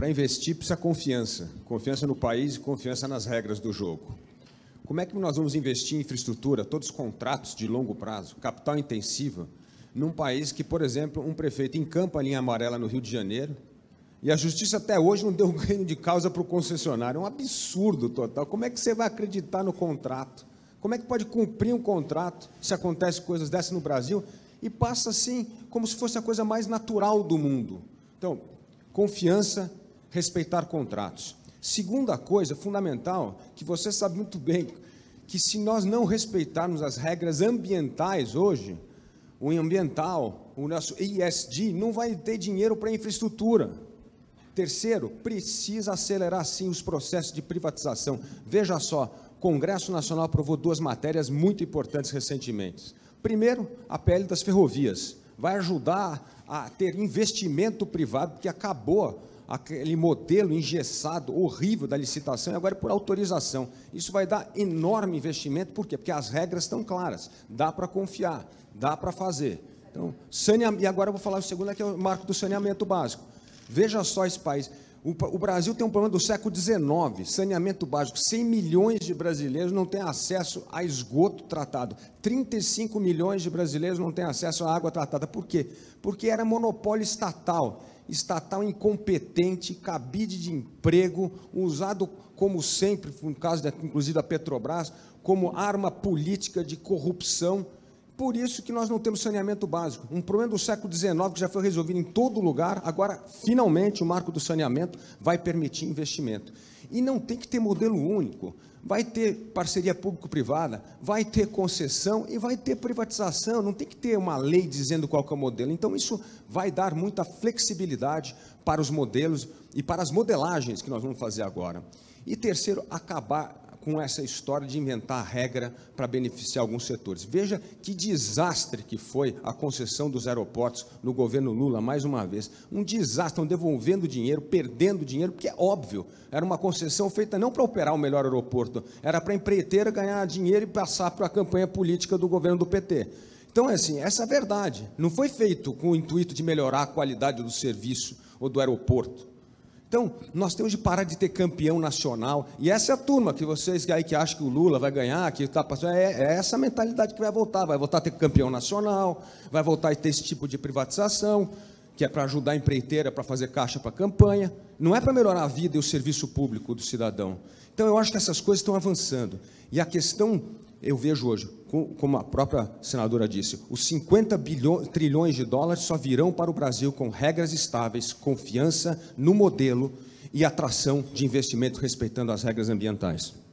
Para investir precisa confiança, confiança no país e confiança nas regras do jogo. Como é que nós vamos investir em infraestrutura, todos os contratos de longo prazo, capital intensiva, num país que, por exemplo, um prefeito encampa a linha amarela no Rio de Janeiro e a justiça até hoje não deu ganho de causa para o concessionário? É um absurdo total. Como é que você vai acreditar no contrato? Como é que pode cumprir um contrato se acontece coisas dessas no Brasil? E passa assim, como se fosse a coisa mais natural do mundo. Então, confiança respeitar contratos. Segunda coisa fundamental, que você sabe muito bem, que se nós não respeitarmos as regras ambientais hoje, o ambiental, o nosso ESG, não vai ter dinheiro para infraestrutura. Terceiro, precisa acelerar sim os processos de privatização. Veja só, o Congresso Nacional aprovou duas matérias muito importantes recentemente. Primeiro, a PL das ferrovias. Vai ajudar a ter investimento privado, porque acabou aquele modelo engessado, horrível da licitação, e agora é por autorização. Isso vai dar enorme investimento, por quê? Porque as regras estão claras, dá para confiar, dá para fazer. Então, saneamento, e agora eu vou falar o segundo, é que é o marco do saneamento básico. Veja só esse país. O, o Brasil tem um problema do século XIX, saneamento básico. 100 milhões de brasileiros não têm acesso a esgoto tratado. 35 milhões de brasileiros não têm acesso à água tratada. Por quê? Porque era monopólio estatal estatal incompetente, cabide de emprego, usado como sempre, no caso inclusive da Petrobras, como arma política de corrupção por isso que nós não temos saneamento básico. Um problema do século XIX que já foi resolvido em todo lugar, agora finalmente o marco do saneamento vai permitir investimento. E não tem que ter modelo único. Vai ter parceria público-privada, vai ter concessão e vai ter privatização. Não tem que ter uma lei dizendo qual é o modelo. Então, isso vai dar muita flexibilidade para os modelos e para as modelagens que nós vamos fazer agora. E terceiro, acabar com essa história de inventar regra para beneficiar alguns setores. Veja que desastre que foi a concessão dos aeroportos no governo Lula, mais uma vez. Um desastre, estão devolvendo dinheiro, perdendo dinheiro, porque é óbvio, era uma concessão feita não para operar o melhor aeroporto, era para a empreiteira ganhar dinheiro e passar para a campanha política do governo do PT. Então, é assim, essa é a verdade. Não foi feito com o intuito de melhorar a qualidade do serviço ou do aeroporto. Então, nós temos de parar de ter campeão nacional. E essa é a turma que vocês aí que acham que o Lula vai ganhar, que está passando. É, é, essa mentalidade que vai voltar. Vai voltar a ter campeão nacional, vai voltar a ter esse tipo de privatização, que é para ajudar a empreiteira para fazer caixa para a campanha. Não é para melhorar a vida e o serviço público do cidadão. Então, eu acho que essas coisas estão avançando. E a questão eu vejo hoje, como a própria senadora disse, os 50 bilhões, trilhões de dólares só virão para o Brasil com regras estáveis, confiança no modelo e atração de investimento respeitando as regras ambientais.